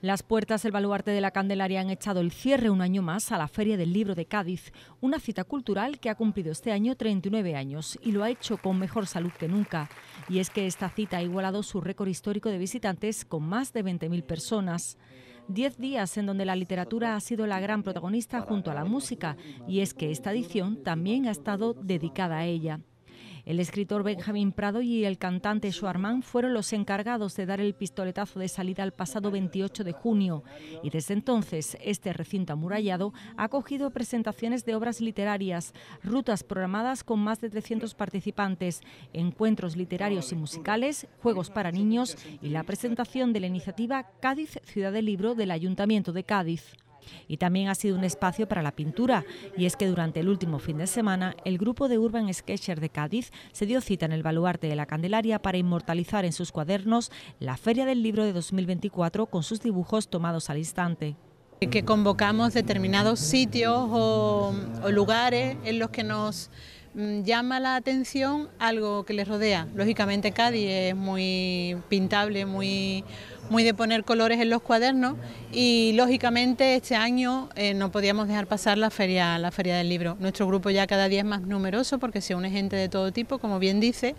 Las puertas del baluarte de la Candelaria han echado el cierre un año más a la Feria del Libro de Cádiz, una cita cultural que ha cumplido este año 39 años y lo ha hecho con mejor salud que nunca. Y es que esta cita ha igualado su récord histórico de visitantes con más de 20.000 personas. Diez días en donde la literatura ha sido la gran protagonista junto a la música, y es que esta edición también ha estado dedicada a ella. El escritor Benjamín Prado y el cantante Suarmán fueron los encargados de dar el pistoletazo de salida al pasado 28 de junio y desde entonces este recinto amurallado ha acogido presentaciones de obras literarias, rutas programadas con más de 300 participantes, encuentros literarios y musicales, juegos para niños y la presentación de la iniciativa Cádiz Ciudad del Libro del Ayuntamiento de Cádiz. Y también ha sido un espacio para la pintura, y es que durante el último fin de semana, el grupo de Urban Sketcher de Cádiz se dio cita en el baluarte de la Candelaria para inmortalizar en sus cuadernos la Feria del Libro de 2024 con sus dibujos tomados al instante que convocamos determinados sitios o, o, lugares en los que nos Mm, llama la atención algo que les rodea. Lógicamente Cádiz es muy pintable, muy, de poner colores en los cuadernos y lógicamente este año eh, no podíamos dejar pasar la feria, la feria del libro. Nuestro grupo ya cada día es más numeroso porque se une gente de todo tipo, como bien dice,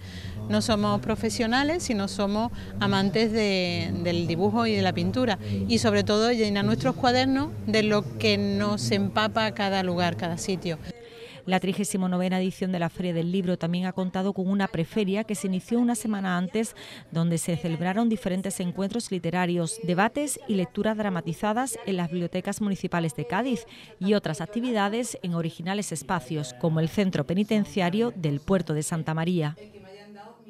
no somos profesionales, sino somos amantes del dibujo y de la pintura y sobre todo llenan nuestros cuadernos de lo que nos empapa cada lugar, cada sitio. La 39 edición de la Feria del Libro también ha contado con una preferia que se inició una semana antes, donde se celebraron diferentes encuentros literarios, debates y lecturas dramatizadas en las bibliotecas municipales de Cádiz y otras actividades en originales espacios, como el Centro Penitenciario del Puerto de Santa María.